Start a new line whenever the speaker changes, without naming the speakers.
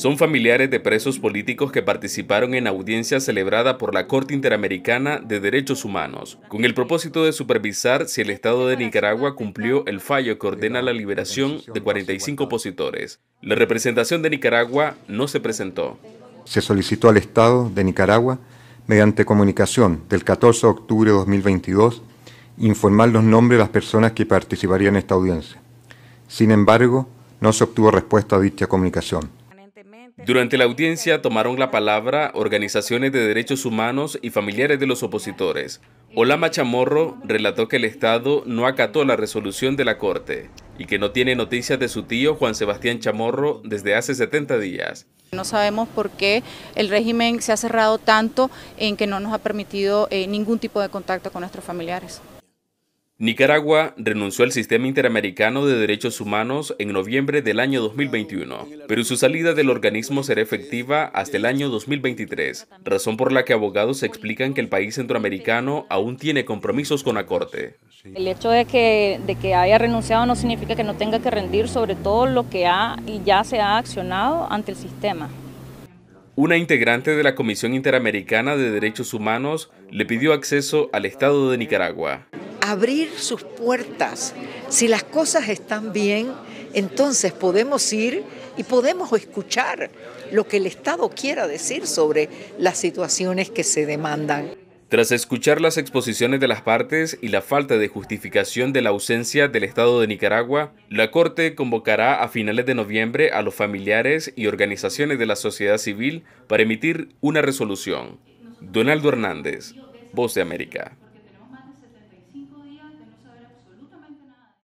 Son familiares de presos políticos que participaron en audiencia celebrada por la Corte Interamericana de Derechos Humanos, con el propósito de supervisar si el Estado de Nicaragua cumplió el fallo que ordena la liberación de 45 opositores. La representación de Nicaragua no se presentó.
Se solicitó al Estado de Nicaragua, mediante comunicación del 14 de octubre de 2022, informar los nombres de las personas que participarían en esta audiencia. Sin embargo, no se obtuvo respuesta a dicha comunicación.
Durante la audiencia tomaron la palabra organizaciones de derechos humanos y familiares de los opositores. Olama Chamorro relató que el Estado no acató la resolución de la Corte y que no tiene noticias de su tío Juan Sebastián Chamorro desde hace 70 días. No sabemos por qué el régimen se ha cerrado tanto en que no nos ha permitido eh, ningún tipo de contacto con nuestros familiares. Nicaragua renunció al sistema interamericano de derechos humanos en noviembre del año 2021, pero su salida del organismo será efectiva hasta el año 2023, razón por la que abogados explican que el país centroamericano aún tiene compromisos con la Corte.
El hecho de que, haya renunciado no significa que no tenga que rendir sobre todo lo que ha y ya se ha accionado ante el sistema.
Una integrante de la Comisión Interamericana de Derechos Humanos le pidió acceso al Estado de Nicaragua abrir sus puertas. Si las cosas están bien, entonces podemos ir y podemos escuchar lo que el Estado quiera decir sobre las situaciones que se
demandan.
Tras escuchar las exposiciones de las partes y la falta de justificación de la ausencia del Estado de Nicaragua, la Corte convocará a finales de noviembre a los familiares y organizaciones de la sociedad civil para emitir una resolución. Donaldo Hernández, Voz de América.